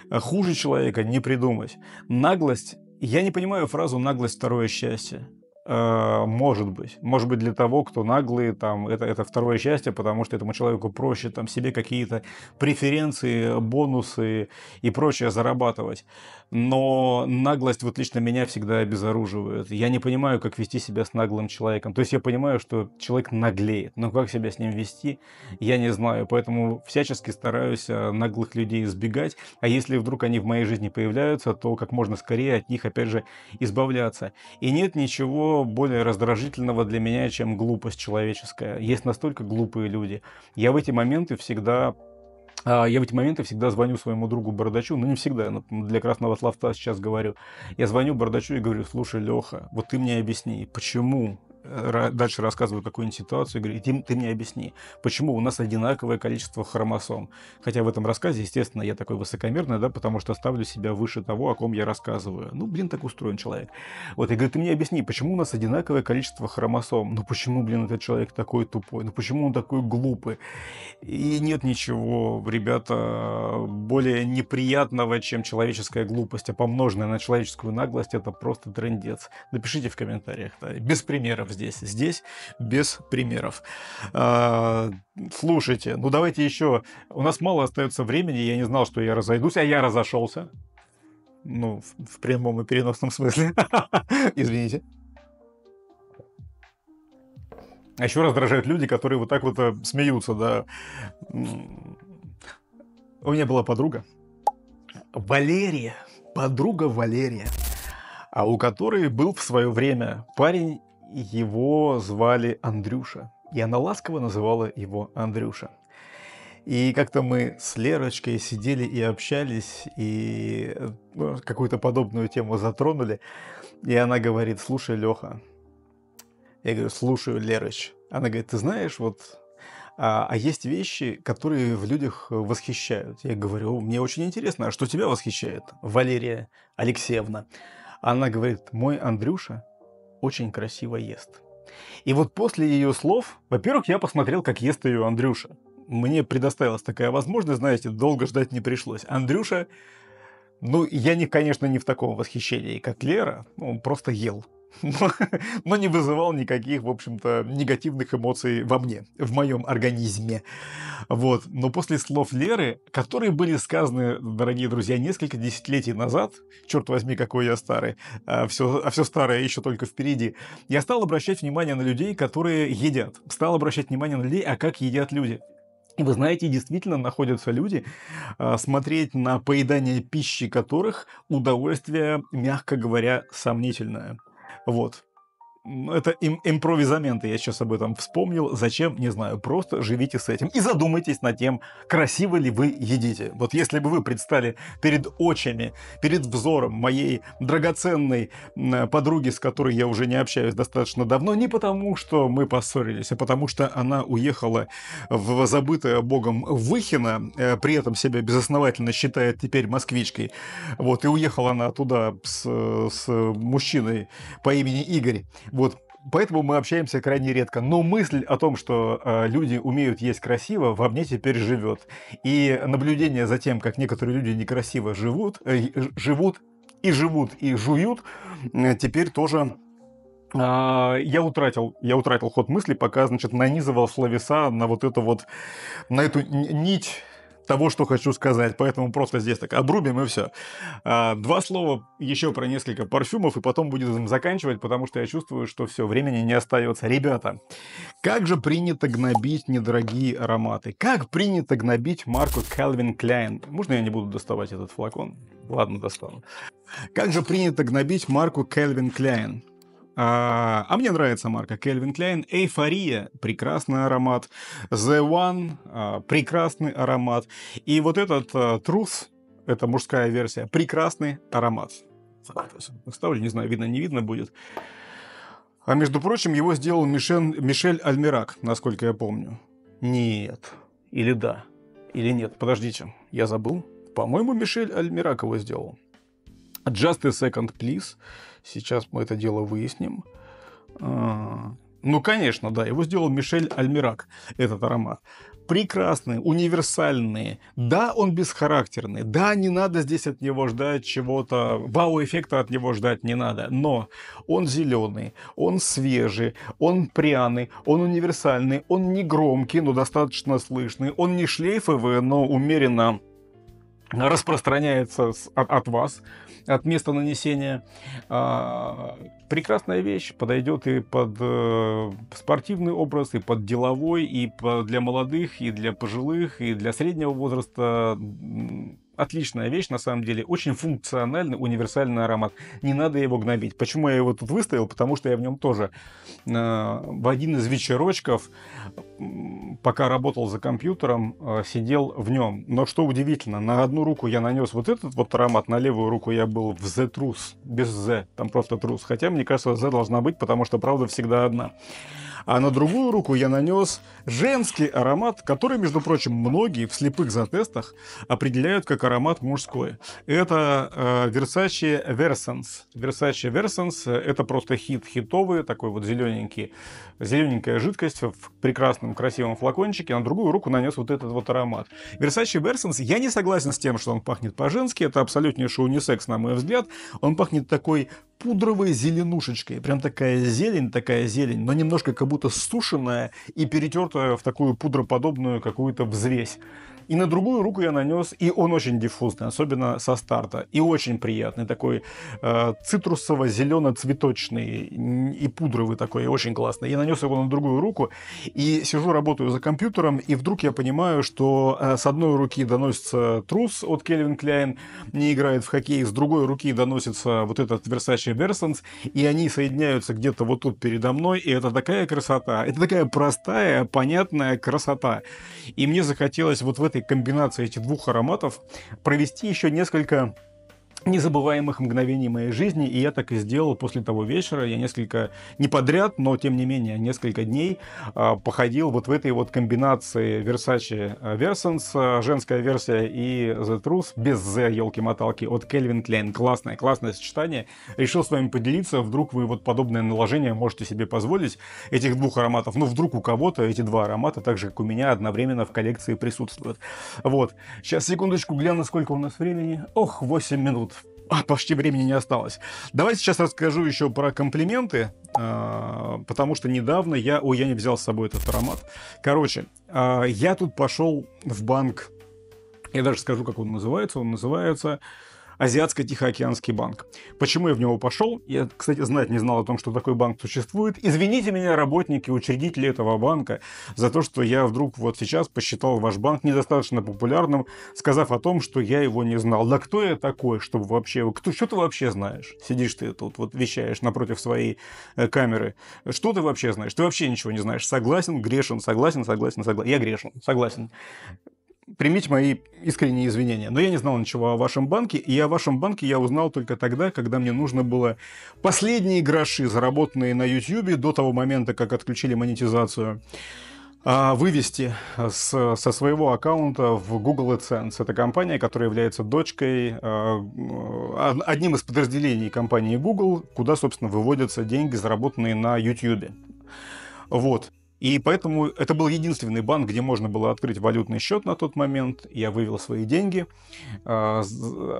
э, хуже человека не придумать. Наглость я не понимаю фразу «наглость – второе счастье». Э, может быть. Может быть, для того, кто наглый, там, это, это второе счастье, потому что этому человеку проще там, себе какие-то преференции, бонусы и прочее зарабатывать. Но наглость вот лично меня всегда обезоруживает. Я не понимаю, как вести себя с наглым человеком. То есть я понимаю, что человек наглеет, но как себя с ним вести, я не знаю. Поэтому всячески стараюсь э, наглых людей избегать. А если вдруг они в моей жизни появляются, то как можно скорее от них, опять же, избавляться. И нет ничего ничего более раздражительного для меня, чем глупость человеческая. Есть настолько глупые люди. Я в эти моменты всегда а, я в эти моменты всегда звоню своему другу Бородачу, ну не всегда, но для красного словца сейчас говорю. Я звоню Бородачу и говорю, слушай, Леха, вот ты мне объясни, почему дальше рассказываю какую-нибудь ситуацию, и говорю, ты, ты мне объясни, почему у нас одинаковое количество хромосом. Хотя в этом рассказе, естественно, я такой высокомерный, да, потому что ставлю себя выше того, о ком я рассказываю. Ну, блин, так устроен человек. Вот, и говорю, ты мне объясни, почему у нас одинаковое количество хромосом? Ну, почему, блин, этот человек такой тупой? Ну, почему он такой глупый? И нет ничего, ребята, более неприятного, чем человеческая глупость, а помноженная на человеческую наглость, это просто трендец. Напишите в комментариях, да, без примеров здесь. Здесь без примеров. А, слушайте, ну давайте еще. У нас мало остается времени, я не знал, что я разойдусь, а я разошелся. Ну, в прямом и переносном смысле. Извините. А еще раздражают люди, которые вот так вот э, смеются, да. У меня была подруга. Валерия. Подруга Валерия. А у которой был в свое время парень его звали Андрюша. И она ласково называла его Андрюша. И как-то мы с Лерочкой сидели и общались, и ну, какую-то подобную тему затронули. И она говорит, слушай, Леха. Я говорю, слушаю, Лерыч. Она говорит, ты знаешь, вот а, а есть вещи, которые в людях восхищают. Я говорю, мне очень интересно, а что тебя восхищает, Валерия Алексеевна? Она говорит, мой Андрюша очень красиво ест. И вот после ее слов, во-первых, я посмотрел, как ест ее Андрюша. Мне предоставилась такая возможность, знаете, долго ждать не пришлось. Андрюша, ну, я, не, конечно, не в таком восхищении, как Лера, он просто ел но, не вызывал никаких, в общем-то, негативных эмоций во мне, в моем организме. Вот. Но после слов Леры, которые были сказаны, дорогие друзья, несколько десятилетий назад, черт возьми, какой я старый, а все, а все старое еще только впереди, я стал обращать внимание на людей, которые едят. Стал обращать внимание на людей, а как едят люди. И вы знаете, действительно находятся люди, а, смотреть на поедание пищи которых удовольствие, мягко говоря, сомнительное. Вот это им импровизаменты, я сейчас об этом вспомнил. Зачем, не знаю, просто живите с этим. И задумайтесь над тем, красиво ли вы едите. Вот если бы вы предстали перед очами, перед взором моей драгоценной подруги, с которой я уже не общаюсь достаточно давно, не потому, что мы поссорились, а потому, что она уехала в забытое богом Выхино, э, при этом себя безосновательно считает теперь москвичкой. Вот, и уехала она туда с, с мужчиной по имени Игорь вот, поэтому мы общаемся крайне редко. Но мысль о том, что э, люди умеют есть красиво, во мне теперь живет. И наблюдение за тем, как некоторые люди некрасиво живут, э, живут и живут и жуют, э, теперь тоже а, я утратил, я утратил ход мысли, пока, значит, нанизывал словеса на вот эту вот, на эту нить того, что хочу сказать, поэтому просто здесь так обрубим и все. А, два слова еще про несколько парфюмов, и потом будем заканчивать, потому что я чувствую, что все, времени не остается. Ребята, как же принято гнобить недорогие ароматы? Как принято гнобить марку Calvin Klein? Можно я не буду доставать этот флакон? Ладно, достану. Как же принято гнобить марку Calvin Klein? А, а мне нравится марка Кельвин Кляйн. Эйфория – прекрасный аромат. The One а, – прекрасный аромат. И вот этот а, Truth – это мужская версия – прекрасный аромат. Ставлю, не знаю, видно, не видно будет. А между прочим, его сделал Мишен, Мишель Альмирак, насколько я помню. Нет. Или да. Или нет. Подождите, я забыл. По-моему, Мишель Альмирак его сделал. Just a second, please. Сейчас мы это дело выясним. А, ну, конечно, да, его сделал Мишель Альмирак, этот аромат. Прекрасные, универсальные. Да, он бесхарактерный. Да, не надо здесь от него ждать чего-то. Вау-эффекта от него ждать не надо. Но он зеленый, он свежий, он пряный, он универсальный, он не громкий, но достаточно слышный. Он не шлейфовый, но умеренно распространяется от вас от места нанесения. А, прекрасная вещь, подойдет и под э, спортивный образ, и под деловой, и для молодых, и для пожилых, и для среднего возраста отличная вещь, на самом деле. Очень функциональный, универсальный аромат. Не надо его гнобить. Почему я его тут выставил? Потому что я в нем тоже э, в один из вечерочков, пока работал за компьютером, э, сидел в нем. Но что удивительно, на одну руку я нанес вот этот вот аромат, на левую руку я был в The Truth, без Z, там просто трус. Хотя, мне кажется, Z должна быть, потому что правда всегда одна а на другую руку я нанес женский аромат, который, между прочим, многие в слепых затестах определяют как аромат мужской. Это э, Versace Versance. Versace Versance – это просто хит, хитовый, такой вот зелененький, зелененькая жидкость в прекрасном красивом флакончике. На другую руку нанес вот этот вот аромат. Versace Versance, я не согласен с тем, что он пахнет по-женски. Это абсолютнейший унисекс, на мой взгляд. Он пахнет такой пудровой зеленушечкой. Прям такая зелень, такая зелень, но немножко как будто сушеная и перетертая в такую пудроподобную какую-то взвесь. И на другую руку я нанес, и он очень диффузный, особенно со старта. И очень приятный такой э, цитрусово-зелено-цветочный и пудровый такой, и очень классный. Я нанес его на другую руку, и сижу, работаю за компьютером, и вдруг я понимаю, что э, с одной руки доносится трус от Кельвин Кляйн, не играет в хоккей, с другой руки доносится вот этот Versace Versans, и они соединяются где-то вот тут передо мной, и это такая красота, это такая простая, понятная красота. И мне захотелось вот в этой этой комбинации этих двух ароматов провести еще несколько незабываемых мгновений моей жизни, и я так и сделал после того вечера. Я несколько, не подряд, но тем не менее, несколько дней э, походил вот в этой вот комбинации Versace а, Versance, а, женская версия и The Truth, без The, елки-моталки, от Кельвин Клейн. Классное, классное сочетание. Решил с вами поделиться, вдруг вы вот подобное наложение можете себе позволить, этих двух ароматов. Ну, вдруг у кого-то эти два аромата, так же, как у меня, одновременно в коллекции присутствуют. Вот. Сейчас, секундочку, гляну, сколько у нас времени. Ох, 8 минут. А почти времени не осталось. Давай сейчас расскажу еще про комплименты, а, потому что недавно я... Ой, я не взял с собой этот аромат. Короче, а, я тут пошел в банк. Я даже скажу, как он называется. Он называется Азиатско-Тихоокеанский банк. Почему я в него пошел? Я, кстати, знать не знал о том, что такой банк существует. Извините меня, работники, учредители этого банка, за то, что я вдруг вот сейчас посчитал ваш банк недостаточно популярным, сказав о том, что я его не знал. Да кто я такой, чтобы вообще... Кто, что ты вообще знаешь? Сидишь ты тут, вот вещаешь напротив своей э, камеры. Что ты вообще знаешь? Ты вообще ничего не знаешь. Согласен, грешен, согласен, согласен, согласен. Я грешен, согласен примите мои искренние извинения, но я не знал ничего о вашем банке, и о вашем банке я узнал только тогда, когда мне нужно было последние гроши, заработанные на YouTube до того момента, как отключили монетизацию, а, вывести с, со своего аккаунта в Google AdSense. Это компания, которая является дочкой, а, а, одним из подразделений компании Google, куда, собственно, выводятся деньги, заработанные на YouTube. Вот. И поэтому это был единственный банк, где можно было открыть валютный счет на тот момент. Я вывел свои деньги, а,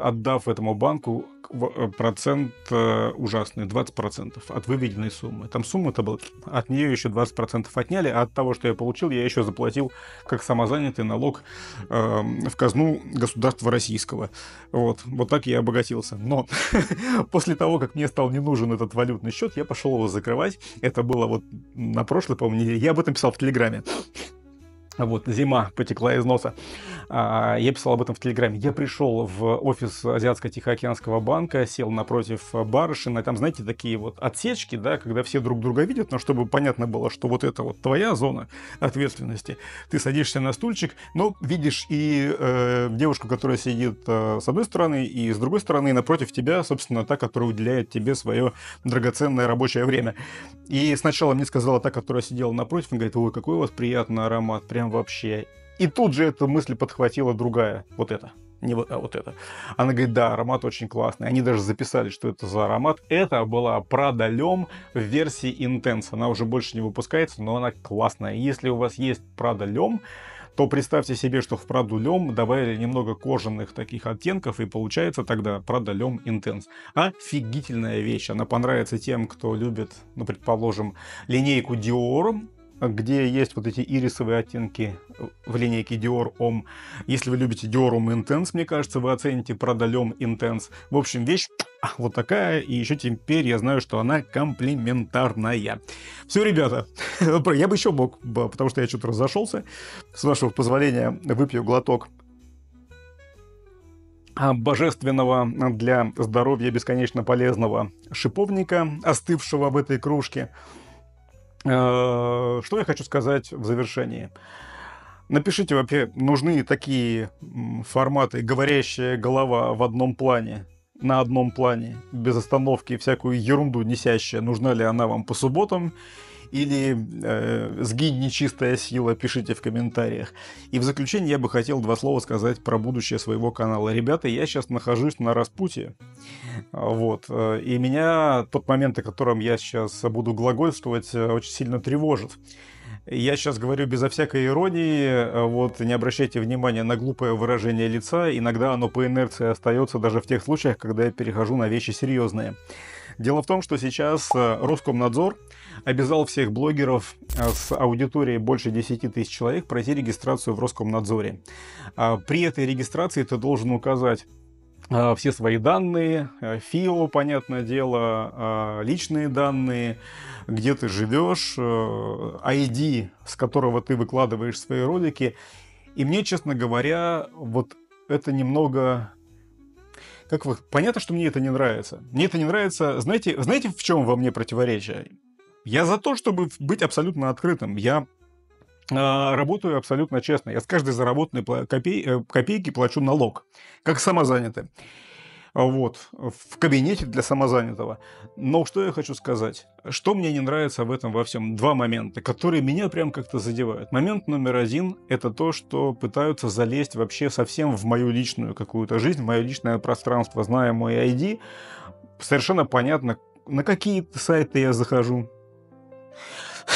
отдав этому банку Э, процент э, ужасный, 20% от выведенной суммы. Там сумма-то была, от нее еще 20% отняли, а от того, что я получил, я еще заплатил как самозанятый налог э, в казну государства российского. Вот, вот так я обогатился. Но после того, как мне стал не нужен этот валютный счет, я пошел его закрывать. Это было вот на прошлой, по-моему, неделе. Я об этом писал в Телеграме. Вот, зима потекла из носа. А, я писал об этом в Телеграме. Я пришел в офис Азиатско-Тихоокеанского банка, сел напротив барышина, там, знаете, такие вот отсечки, да, когда все друг друга видят, но чтобы понятно было, что вот это вот твоя зона ответственности. Ты садишься на стульчик, но видишь и э, девушку, которая сидит э, с одной стороны, и с другой стороны напротив тебя, собственно, та, которая уделяет тебе свое драгоценное рабочее время. И сначала мне сказала та, которая сидела напротив, она говорит, ой, какой у вас приятный аромат, прям вообще. И тут же эту мысль подхватила другая, вот эта. Не вот, а вот это. Она говорит, да, аромат очень классный. Они даже записали, что это за аромат. Это была Prada в версии Intense. Она уже больше не выпускается, но она классная. Если у вас есть Prada то представьте себе, что в Prada добавили немного кожаных таких оттенков, и получается тогда Prada Lem Intense. Офигительная вещь. Она понравится тем, кто любит, ну, предположим, линейку Dior, где есть вот эти ирисовые оттенки в линейке Dior Homme. Если вы любите Dior Homme Intense, мне кажется, вы оцените Продалем Intense. В общем, вещь а, вот такая, и еще теперь я знаю, что она комплиментарная. Все, ребята, я бы еще мог, потому что я что-то разошелся. С вашего позволения выпью глоток а, божественного для здоровья бесконечно полезного шиповника, остывшего в этой кружке. Э, что я хочу сказать в завершении? Напишите вообще, нужны такие форматы «говорящая голова в одном плане», на одном плане, без остановки, всякую ерунду несящая, нужна ли она вам по субботам, или э, «Сгинь, нечистая сила», пишите в комментариях. И в заключение я бы хотел два слова сказать про будущее своего канала. Ребята, я сейчас нахожусь на распутье, вот, э, и меня тот момент, о котором я сейчас буду глагольствовать, э, очень сильно тревожит. Я сейчас говорю безо всякой иронии, э, вот не обращайте внимания на глупое выражение лица, иногда оно по инерции остается даже в тех случаях, когда я перехожу на вещи серьезные. Дело в том, что сейчас Роскомнадзор обязал всех блогеров э, с аудиторией больше 10 тысяч человек пройти регистрацию в Роскомнадзоре. А, при этой регистрации ты должен указать а, все свои данные, э, ФИО, понятное дело, а, личные данные, где ты живешь, ID, э, с которого ты выкладываешь свои ролики. И мне, честно говоря, вот это немного как вы... Понятно, что мне это не нравится. Мне это не нравится. Знаете, знаете, в чем во мне противоречие? Я за то, чтобы быть абсолютно открытым. Я а, работаю абсолютно честно. Я с каждой заработанной копей, э, копейки плачу налог, как самозанятый. Вот, в кабинете для самозанятого. Но что я хочу сказать? Что мне не нравится в этом во всем? Два момента, которые меня прям как-то задевают. Момент номер один – это то, что пытаются залезть вообще совсем в мою личную какую-то жизнь, в мое личное пространство, зная мой ID. Совершенно понятно, на какие сайты я захожу,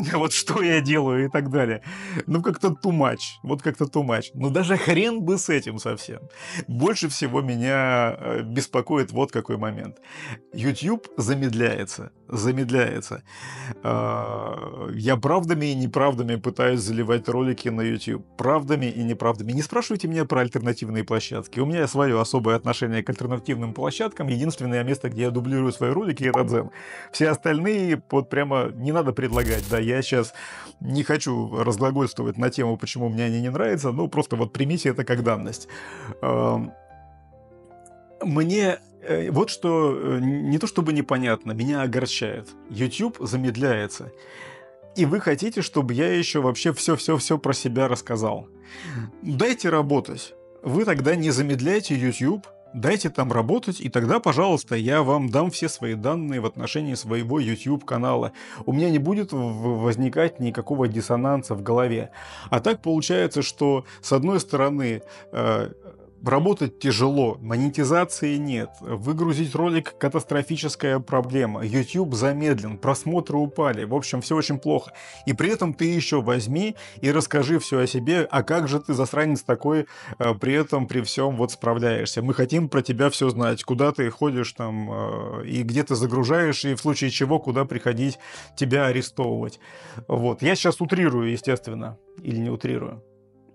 вот что я делаю и так далее. Ну, как-то тумач, вот как-то тумач. Но ну, даже хрен бы с этим совсем. Больше всего меня э, беспокоит вот какой момент. YouTube замедляется, замедляется. А, я правдами и неправдами пытаюсь заливать ролики на YouTube. Правдами и неправдами. Не спрашивайте меня про альтернативные площадки. У меня свое особое отношение к альтернативным площадкам. Единственное место, где я дублирую свои ролики, это Дзен. Все остальные, вот прямо не надо предлагать, да, я я сейчас не хочу разглагольствовать на тему, почему мне они не нравятся, но ну, просто вот примите это как данность. Эм, мне э, вот что э, не то чтобы непонятно, меня огорчает. YouTube замедляется. И вы хотите, чтобы я еще вообще все-все-все про себя рассказал. Дайте работать. Вы тогда не замедляйте YouTube, дайте там работать, и тогда, пожалуйста, я вам дам все свои данные в отношении своего YouTube-канала. У меня не будет возникать никакого диссонанса в голове. А так получается, что с одной стороны, э, Работать тяжело, монетизации нет, выгрузить ролик – катастрофическая проблема, YouTube замедлен, просмотры упали, в общем, все очень плохо. И при этом ты еще возьми и расскажи все о себе, а как же ты, засранец такой, э, при этом, при всем вот справляешься. Мы хотим про тебя все знать, куда ты ходишь там э, и где ты загружаешь, и в случае чего, куда приходить тебя арестовывать. Вот, я сейчас утрирую, естественно, или не утрирую,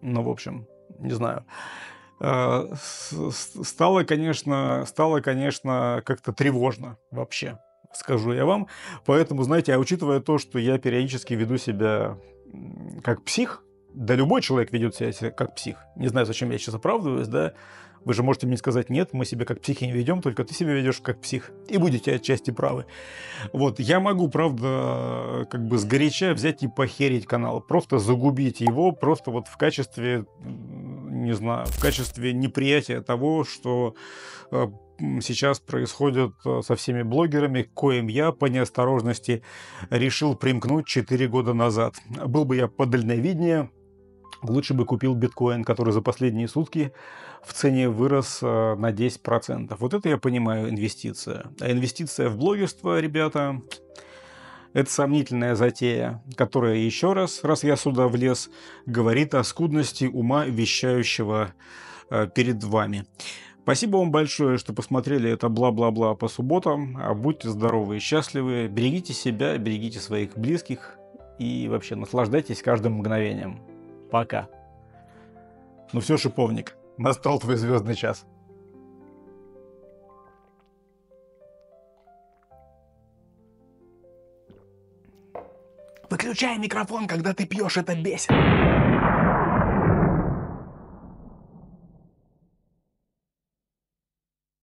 но ну, в общем, не знаю. Э, стало, конечно, стало, конечно, как-то тревожно вообще, скажу я вам. Поэтому, знаете, а учитывая то, что я периодически веду себя как псих, да любой человек ведет себя как псих. Не знаю, зачем я сейчас оправдываюсь, да. Вы же можете мне сказать, нет, мы себя как психи не ведем, только ты себя ведешь как псих. И будете отчасти правы. Вот, я могу, правда, как бы сгоряча взять и похерить канал. Просто загубить его, просто вот в качестве не знаю, в качестве неприятия того, что э, сейчас происходит э, со всеми блогерами, коим я по неосторожности решил примкнуть 4 года назад. Был бы я подальновиднее, лучше бы купил биткоин, который за последние сутки в цене вырос э, на 10%. Вот это я понимаю инвестиция. А инвестиция в блогерство, ребята, это сомнительная затея, которая еще раз, раз я сюда влез, говорит о скудности ума вещающего э, перед вами. Спасибо вам большое, что посмотрели это бла-бла-бла по субботам. А будьте здоровы и счастливы. Берегите себя, берегите своих близких и вообще наслаждайтесь каждым мгновением. Пока. Ну все, шиповник, настал твой звездный час. Выключай микрофон, когда ты пьешь, это бесит.